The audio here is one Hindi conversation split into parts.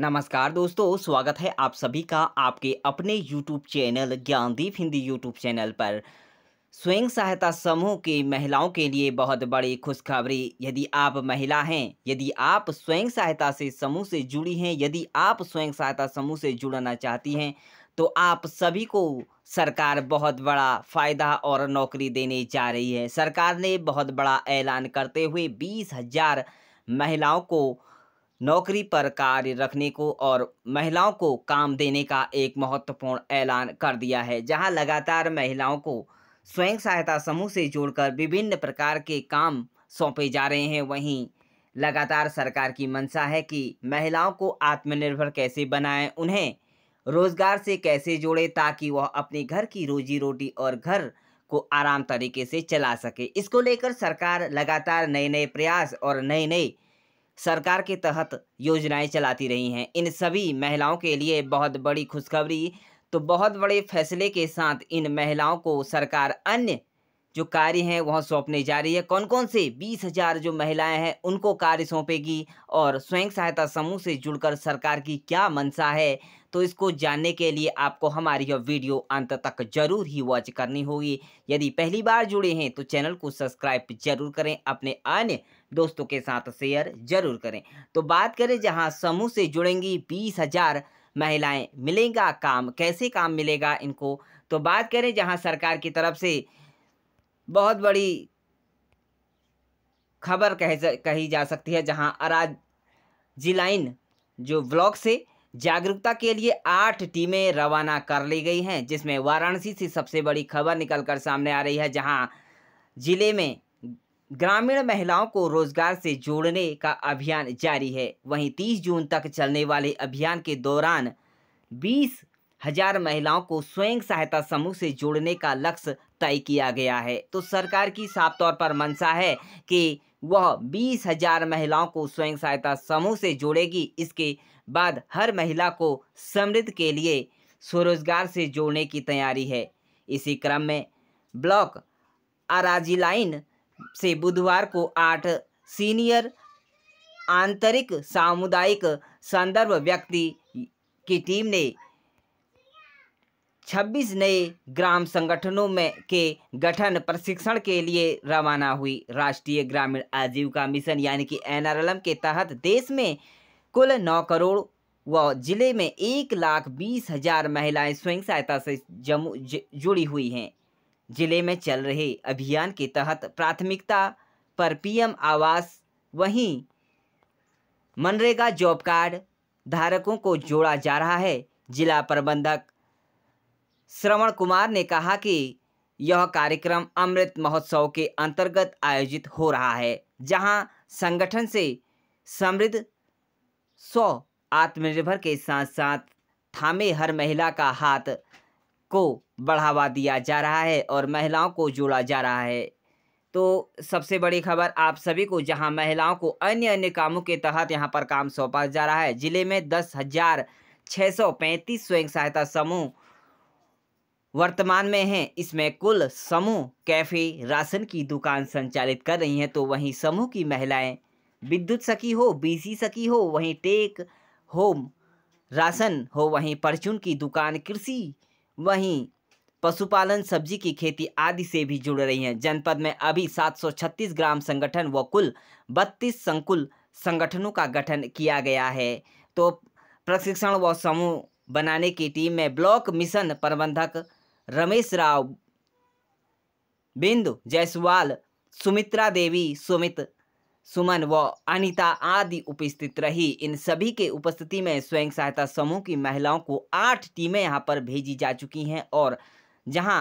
नमस्कार दोस्तों स्वागत है आप सभी का आपके अपने YouTube channel Gyandeep Hindi YouTube channel पर स्वयं सहायता समूह के महिलाओं के लिए बहुत बड़ी खुशखबरी यदि आप महिला हैं यदि आप स्वयं सहायता से समूह से जुड़ी हैं यदि आप स्वयं सहायता समूह से जुड़ना चाहती हैं तो आप सभी को सरकार बहुत बड़ा फ़ायदा और नौकरी देने जा रही है सरकार ने बहुत बड़ा ऐलान करते हुए बीस हज़ार महिलाओं को नौकरी पर कार्य रखने को और महिलाओं को काम देने का एक महत्वपूर्ण ऐलान कर दिया है जहां लगातार महिलाओं को स्वयं सहायता समूह से जोड़कर विभिन्न प्रकार के काम सौंपे जा रहे हैं वहीं लगातार सरकार की मंशा है कि महिलाओं को आत्मनिर्भर कैसे बनाएं उन्हें रोजगार से कैसे जोड़े ताकि वह अपने घर की रोजी रोटी और घर को आराम तरीके से चला सके इसको लेकर सरकार लगातार नए नए प्रयास और नए नए सरकार के तहत योजनाएं चलाती रही हैं इन सभी महिलाओं के लिए बहुत बड़ी खुशखबरी तो बहुत बड़े फैसले के साथ इन महिलाओं को सरकार अन्य जो कार्य हैं वह सौंपने जा रही है कौन कौन से बीस हजार जो महिलाएं हैं उनको कार्य सौंपेगी और स्वयं सहायता समूह से जुड़कर सरकार की क्या मंशा है तो इसको जानने के लिए आपको हमारी यह वीडियो अंत तक जरूर ही वॉच करनी होगी यदि पहली बार जुड़े हैं तो चैनल को सब्सक्राइब जरूर करें अपने अन्य दोस्तों के साथ शेयर जरूर करें तो बात करें जहां समूह से जुड़ेंगी बीस हजार महिलाएं मिलेगा काम कैसे काम मिलेगा इनको तो बात करें जहां सरकार की तरफ से बहुत बड़ी खबर कह कही जा सकती है जहां अराज जिलाइन जो ब्लॉक से जागरूकता के लिए आठ टीमें रवाना कर ली गई हैं जिसमें वाराणसी से सबसे बड़ी खबर निकलकर सामने आ रही है जहां जिले में ग्रामीण महिलाओं को रोजगार से जोड़ने का अभियान जारी है वहीं 30 जून तक चलने वाले अभियान के दौरान बीस हजार महिलाओं को स्वयं सहायता समूह से जोड़ने का लक्ष्य तय किया गया है तो सरकार की साफ तौर पर मंशा है कि वह बीस हजार महिलाओं को स्वयं सहायता समूह से जोड़ेगी इसके बाद हर महिला को समृद्ध के लिए स्वरोजगार से जोड़ने की तैयारी है इसी क्रम में ब्लॉक आराजी लाइन से बुधवार को आठ सीनियर आंतरिक सामुदायिक संदर्भ व्यक्ति की टीम ने 26 नए ग्राम संगठनों में के गठन प्रशिक्षण के लिए रवाना हुई राष्ट्रीय ग्रामीण आजीविका मिशन यानी कि एनआरएलएम के तहत देश में कुल नौ करोड़ व जिले में एक लाख बीस हजार महिलाएं स्वयं सहायता से जमू जुड़ी हुई हैं जिले में चल रहे अभियान के तहत प्राथमिकता पर पीएम आवास वहीं मनरेगा जॉब कार्ड धारकों को जोड़ा जा रहा है जिला प्रबंधक श्रवण कुमार ने कहा कि यह कार्यक्रम अमृत महोत्सव के अंतर्गत आयोजित हो रहा है जहां संगठन से समृद्ध स्व आत्मनिर्भर के साथ साथ थामे हर महिला का हाथ को बढ़ावा दिया जा रहा है और महिलाओं को जोड़ा जा रहा है तो सबसे बड़ी खबर आप सभी को जहां महिलाओं को अन्य अन्य कामों के तहत यहां पर काम सौंपा जा रहा है जिले में दस हजार छः सौ पैंतीस स्वयं सहायता समूह वर्तमान में हैं इसमें कुल समूह कैफे राशन की दुकान संचालित कर रही हैं तो वहीं समूह की महिलाएं विद्युत सखी हो बीसी सखी हो वहीं टेक होम राशन हो वहीं परचून की दुकान कृषि वहीं पशुपालन सब्जी की खेती आदि से भी जुड़ रही हैं जनपद में अभी 736 ग्राम संगठन व कुल 32 संकुल संगठनों का गठन किया गया है तो प्रशिक्षण व समूह बनाने की टीम में ब्लॉक मिशन प्रबंधक रमेश राव बिंदु जायसवाल सुमित्रा देवी सुमित सुमन व अनिता आदि उपस्थित रही इन सभी के उपस्थिति में स्वयं सहायता समूह की महिलाओं को आठ टीमें यहाँ पर भेजी जा चुकी हैं और जहाँ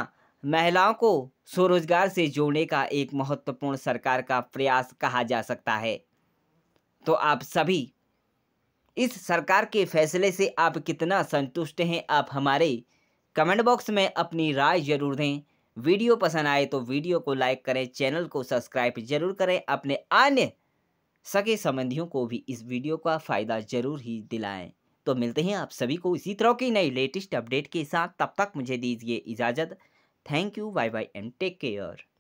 महिलाओं को स्वरोजगार से जोड़ने का एक महत्वपूर्ण सरकार का प्रयास कहा जा सकता है तो आप सभी इस सरकार के फैसले से आप कितना संतुष्ट हैं आप हमारे कमेंट बॉक्स में अपनी राय जरूर दें वीडियो पसंद आए तो वीडियो को लाइक करें चैनल को सब्सक्राइब जरूर करें अपने अन्य सगे संबंधियों को भी इस वीडियो का फ़ायदा ज़रूर ही दिलाएं तो मिलते हैं आप सभी को इसी तरह की नई लेटेस्ट अपडेट के साथ तब तक मुझे दीजिए इजाज़त thank you bye bye and take care